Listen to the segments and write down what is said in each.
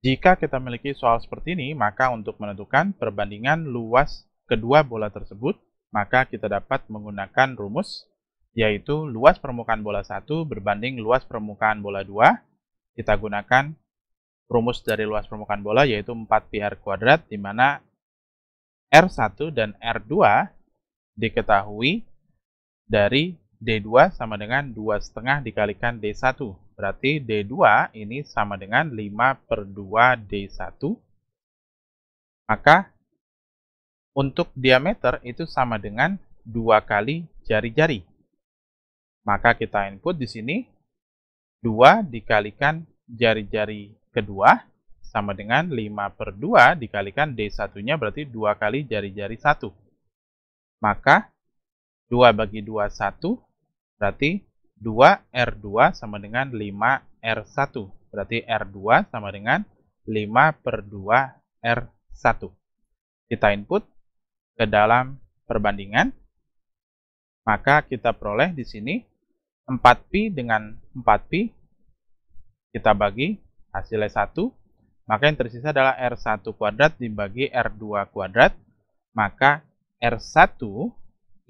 Jika kita memiliki soal seperti ini, maka untuk menentukan perbandingan luas kedua bola tersebut, maka kita dapat menggunakan rumus, yaitu luas permukaan bola 1 berbanding luas permukaan bola 2. Kita gunakan rumus dari luas permukaan bola, yaitu 4πr kuadrat, di mana R1 dan R2 diketahui dari D2 sama dengan 2 setengah dikalikan D1. Berarti D2 ini sama dengan 5 per 2 D1. Maka untuk diameter itu sama dengan 2 kali jari-jari. Maka kita input di sini 2 dikalikan jari-jari kedua sama dengan 5 per 2 dikalikan D1-nya berarti 2 kali jari-jari 1. Maka 2 bagi 2, 1 berarti 2 R2 sama dengan 5 R1. Berarti R2 sama dengan 5 per 2 R1. Kita input ke dalam perbandingan. Maka kita peroleh di sini 4P dengan 4P. Kita bagi hasilnya 1. Maka yang tersisa adalah R1 kuadrat dibagi R2 kuadrat. Maka R1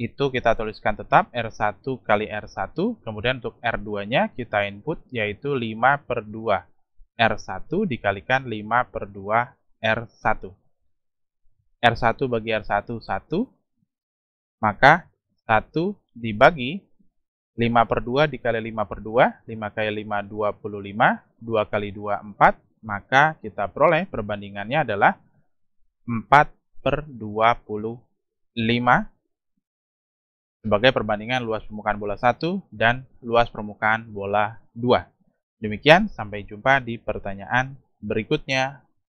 itu kita tuliskan tetap R1 kali R1, kemudian untuk R2-nya kita input yaitu 5 per 2 R1 dikalikan 5 per 2 R1. R1 bagi R1, 1, maka 1 dibagi 5 per 2 dikali 5 per 2, 5 kali 5, 25, 2 kali 2, 4, maka kita peroleh perbandingannya adalah 4 per 25 sebagai perbandingan luas permukaan bola 1 dan luas permukaan bola 2. Demikian, sampai jumpa di pertanyaan berikutnya.